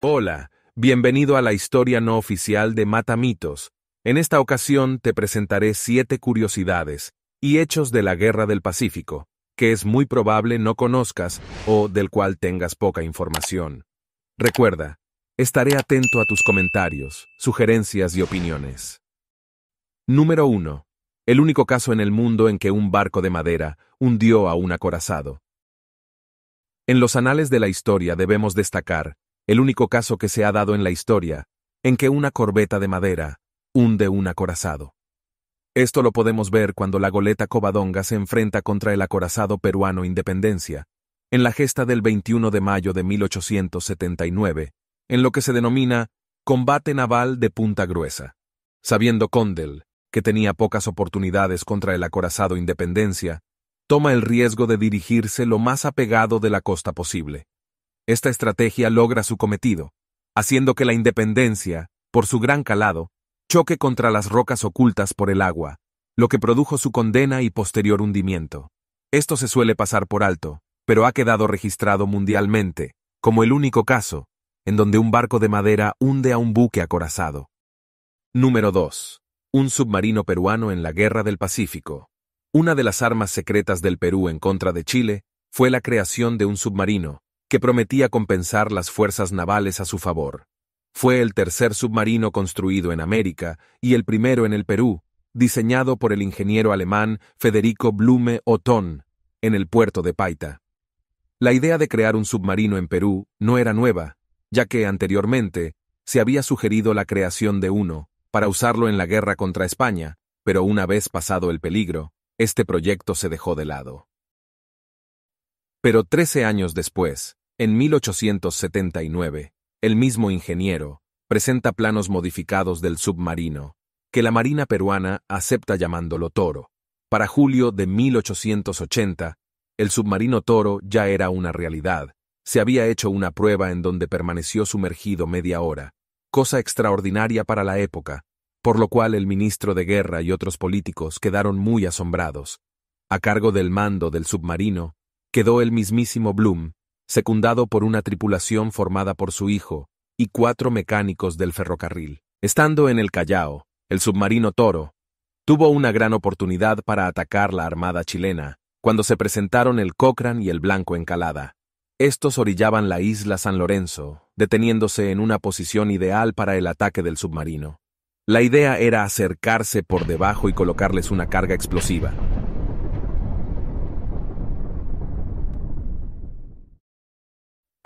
Hola, bienvenido a la historia no oficial de Matamitos. En esta ocasión te presentaré siete curiosidades y hechos de la Guerra del Pacífico, que es muy probable no conozcas o del cual tengas poca información. Recuerda, estaré atento a tus comentarios, sugerencias y opiniones. Número 1. El único caso en el mundo en que un barco de madera hundió a un acorazado. En los anales de la historia debemos destacar el único caso que se ha dado en la historia, en que una corbeta de madera hunde un acorazado. Esto lo podemos ver cuando la goleta Covadonga se enfrenta contra el acorazado peruano Independencia, en la gesta del 21 de mayo de 1879, en lo que se denomina combate naval de punta gruesa. Sabiendo Condell, que tenía pocas oportunidades contra el acorazado Independencia, toma el riesgo de dirigirse lo más apegado de la costa posible. Esta estrategia logra su cometido, haciendo que la independencia, por su gran calado, choque contra las rocas ocultas por el agua, lo que produjo su condena y posterior hundimiento. Esto se suele pasar por alto, pero ha quedado registrado mundialmente, como el único caso, en donde un barco de madera hunde a un buque acorazado. Número 2. Un submarino peruano en la Guerra del Pacífico. Una de las armas secretas del Perú en contra de Chile fue la creación de un submarino, que prometía compensar las fuerzas navales a su favor. Fue el tercer submarino construido en América y el primero en el Perú, diseñado por el ingeniero alemán Federico Blume Otón, en el puerto de Paita. La idea de crear un submarino en Perú no era nueva, ya que anteriormente se había sugerido la creación de uno, para usarlo en la guerra contra España, pero una vez pasado el peligro, este proyecto se dejó de lado. Pero trece años después, en 1879, el mismo ingeniero presenta planos modificados del submarino, que la Marina peruana acepta llamándolo Toro. Para julio de 1880, el submarino Toro ya era una realidad. Se había hecho una prueba en donde permaneció sumergido media hora, cosa extraordinaria para la época, por lo cual el ministro de Guerra y otros políticos quedaron muy asombrados. A cargo del mando del submarino quedó el mismísimo Blum, secundado por una tripulación formada por su hijo y cuatro mecánicos del ferrocarril. Estando en el Callao, el submarino Toro tuvo una gran oportunidad para atacar la armada chilena, cuando se presentaron el Cochrane y el Blanco Encalada. Estos orillaban la isla San Lorenzo, deteniéndose en una posición ideal para el ataque del submarino. La idea era acercarse por debajo y colocarles una carga explosiva.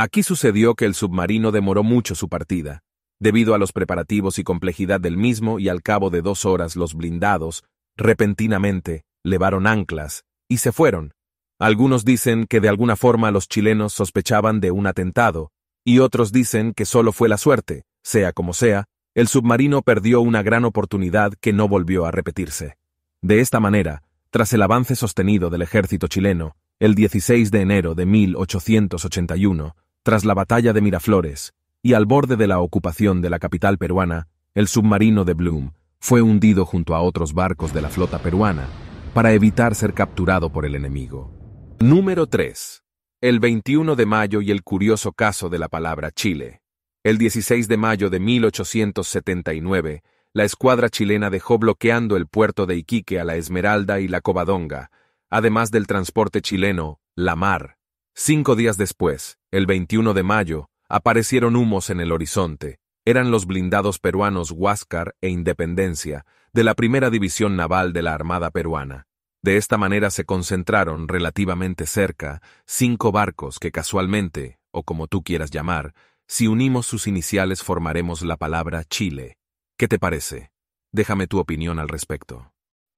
Aquí sucedió que el submarino demoró mucho su partida, debido a los preparativos y complejidad del mismo y al cabo de dos horas los blindados, repentinamente, levaron anclas y se fueron. Algunos dicen que de alguna forma los chilenos sospechaban de un atentado, y otros dicen que solo fue la suerte, sea como sea, el submarino perdió una gran oportunidad que no volvió a repetirse. De esta manera, tras el avance sostenido del ejército chileno, el 16 de enero de 1881, tras la batalla de Miraflores, y al borde de la ocupación de la capital peruana, el submarino de Bloom fue hundido junto a otros barcos de la flota peruana para evitar ser capturado por el enemigo. Número 3. El 21 de mayo y el curioso caso de la palabra Chile. El 16 de mayo de 1879, la escuadra chilena dejó bloqueando el puerto de Iquique a la Esmeralda y la Covadonga, además del transporte chileno, la mar, Cinco días después, el 21 de mayo, aparecieron humos en el horizonte. Eran los blindados peruanos Huáscar e Independencia, de la primera división naval de la Armada peruana. De esta manera se concentraron relativamente cerca cinco barcos que casualmente, o como tú quieras llamar, si unimos sus iniciales formaremos la palabra Chile. ¿Qué te parece? Déjame tu opinión al respecto.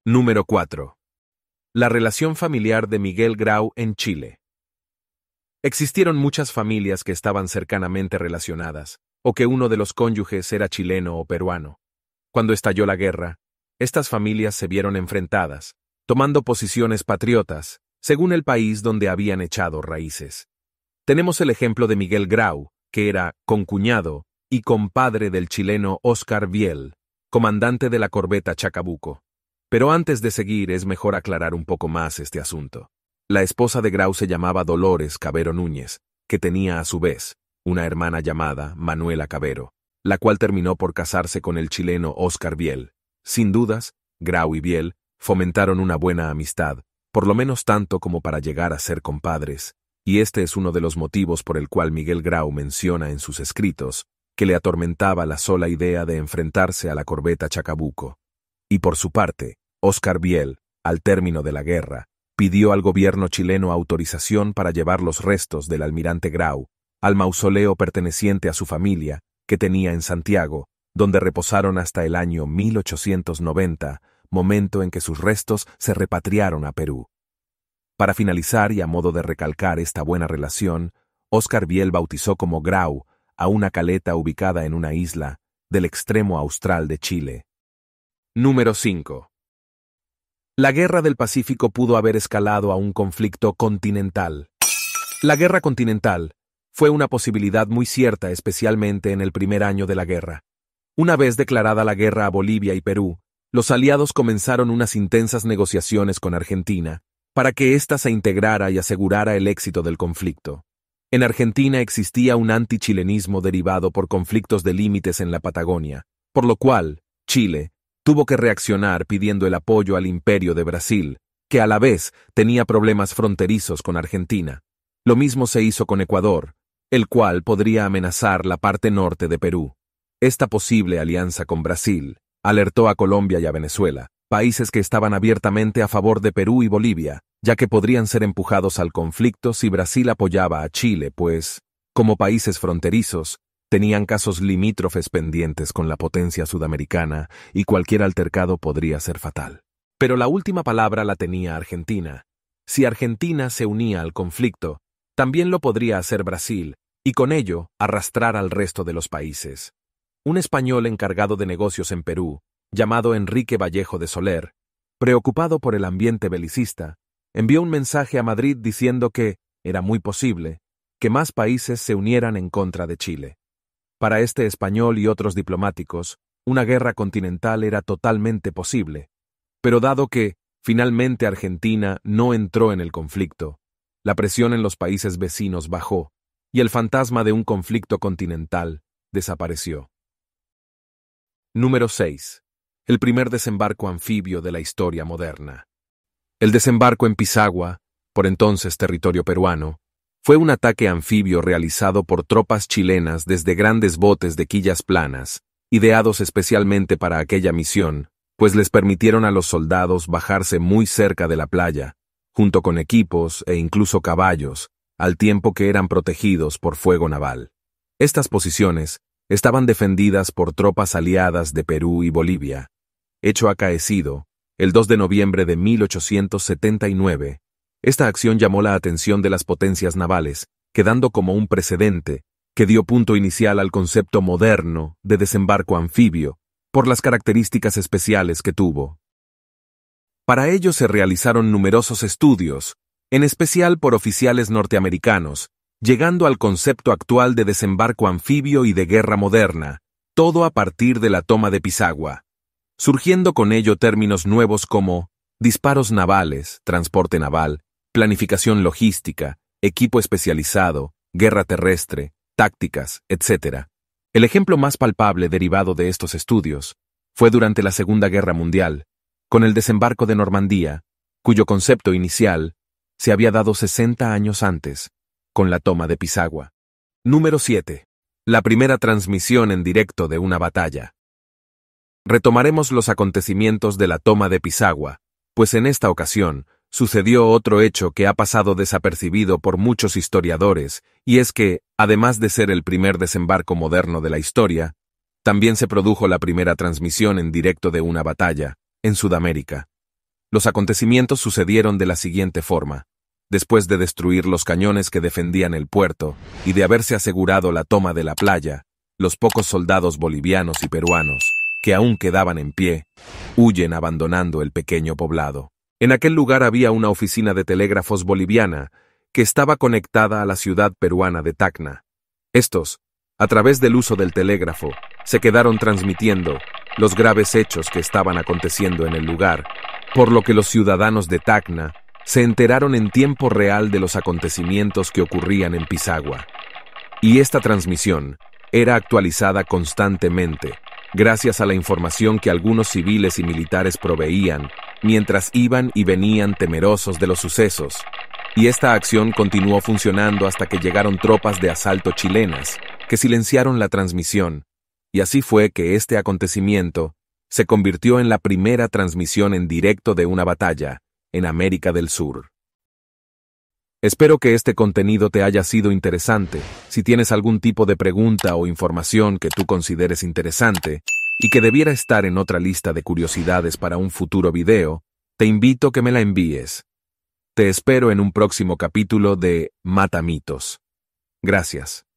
Número 4. La relación familiar de Miguel Grau en Chile. Existieron muchas familias que estaban cercanamente relacionadas, o que uno de los cónyuges era chileno o peruano. Cuando estalló la guerra, estas familias se vieron enfrentadas, tomando posiciones patriotas, según el país donde habían echado raíces. Tenemos el ejemplo de Miguel Grau, que era concuñado y compadre del chileno Oscar Biel, comandante de la corbeta Chacabuco. Pero antes de seguir es mejor aclarar un poco más este asunto. La esposa de Grau se llamaba Dolores Cabero Núñez, que tenía a su vez una hermana llamada Manuela Cabero, la cual terminó por casarse con el chileno Oscar Biel. Sin dudas, Grau y Biel fomentaron una buena amistad, por lo menos tanto como para llegar a ser compadres, y este es uno de los motivos por el cual Miguel Grau menciona en sus escritos que le atormentaba la sola idea de enfrentarse a la corbeta Chacabuco. Y por su parte, Oscar Biel, al término de la guerra, pidió al gobierno chileno autorización para llevar los restos del almirante Grau al mausoleo perteneciente a su familia, que tenía en Santiago, donde reposaron hasta el año 1890, momento en que sus restos se repatriaron a Perú. Para finalizar y a modo de recalcar esta buena relación, Oscar Biel bautizó como Grau a una caleta ubicada en una isla del extremo austral de Chile. Número 5. La guerra del Pacífico pudo haber escalado a un conflicto continental. La guerra continental fue una posibilidad muy cierta especialmente en el primer año de la guerra. Una vez declarada la guerra a Bolivia y Perú, los aliados comenzaron unas intensas negociaciones con Argentina, para que ésta se integrara y asegurara el éxito del conflicto. En Argentina existía un antichilenismo derivado por conflictos de límites en la Patagonia, por lo cual, Chile, tuvo que reaccionar pidiendo el apoyo al imperio de Brasil, que a la vez tenía problemas fronterizos con Argentina. Lo mismo se hizo con Ecuador, el cual podría amenazar la parte norte de Perú. Esta posible alianza con Brasil alertó a Colombia y a Venezuela, países que estaban abiertamente a favor de Perú y Bolivia, ya que podrían ser empujados al conflicto si Brasil apoyaba a Chile, pues, como países fronterizos, Tenían casos limítrofes pendientes con la potencia sudamericana y cualquier altercado podría ser fatal. Pero la última palabra la tenía Argentina. Si Argentina se unía al conflicto, también lo podría hacer Brasil, y con ello arrastrar al resto de los países. Un español encargado de negocios en Perú, llamado Enrique Vallejo de Soler, preocupado por el ambiente belicista, envió un mensaje a Madrid diciendo que, era muy posible, que más países se unieran en contra de Chile. Para este español y otros diplomáticos, una guerra continental era totalmente posible. Pero dado que, finalmente, Argentina no entró en el conflicto, la presión en los países vecinos bajó, y el fantasma de un conflicto continental desapareció. Número 6. El primer desembarco anfibio de la historia moderna. El desembarco en Pisagua, por entonces territorio peruano, fue un ataque anfibio realizado por tropas chilenas desde grandes botes de quillas planas, ideados especialmente para aquella misión, pues les permitieron a los soldados bajarse muy cerca de la playa, junto con equipos e incluso caballos, al tiempo que eran protegidos por fuego naval. Estas posiciones estaban defendidas por tropas aliadas de Perú y Bolivia, hecho acaecido, el 2 de noviembre de 1879, esta acción llamó la atención de las potencias navales, quedando como un precedente, que dio punto inicial al concepto moderno de desembarco anfibio, por las características especiales que tuvo. Para ello se realizaron numerosos estudios, en especial por oficiales norteamericanos, llegando al concepto actual de desembarco anfibio y de guerra moderna, todo a partir de la toma de Pisagua, surgiendo con ello términos nuevos como disparos navales, transporte naval, planificación logística, equipo especializado, guerra terrestre, tácticas, etc. El ejemplo más palpable derivado de estos estudios fue durante la Segunda Guerra Mundial, con el desembarco de Normandía, cuyo concepto inicial se había dado 60 años antes, con la toma de Pisagua. Número 7. La primera transmisión en directo de una batalla. Retomaremos los acontecimientos de la toma de Pisagua, pues en esta ocasión sucedió otro hecho que ha pasado desapercibido por muchos historiadores, y es que, además de ser el primer desembarco moderno de la historia, también se produjo la primera transmisión en directo de una batalla, en Sudamérica. Los acontecimientos sucedieron de la siguiente forma. Después de destruir los cañones que defendían el puerto y de haberse asegurado la toma de la playa, los pocos soldados bolivianos y peruanos, que aún quedaban en pie, huyen abandonando el pequeño poblado. En aquel lugar había una oficina de telégrafos boliviana que estaba conectada a la ciudad peruana de Tacna. Estos, a través del uso del telégrafo, se quedaron transmitiendo los graves hechos que estaban aconteciendo en el lugar, por lo que los ciudadanos de Tacna se enteraron en tiempo real de los acontecimientos que ocurrían en Pisagua. Y esta transmisión era actualizada constantemente, gracias a la información que algunos civiles y militares proveían mientras iban y venían temerosos de los sucesos, y esta acción continuó funcionando hasta que llegaron tropas de asalto chilenas, que silenciaron la transmisión, y así fue que este acontecimiento se convirtió en la primera transmisión en directo de una batalla en América del Sur. Espero que este contenido te haya sido interesante. Si tienes algún tipo de pregunta o información que tú consideres interesante, y que debiera estar en otra lista de curiosidades para un futuro video, te invito que me la envíes. Te espero en un próximo capítulo de Matamitos. Gracias.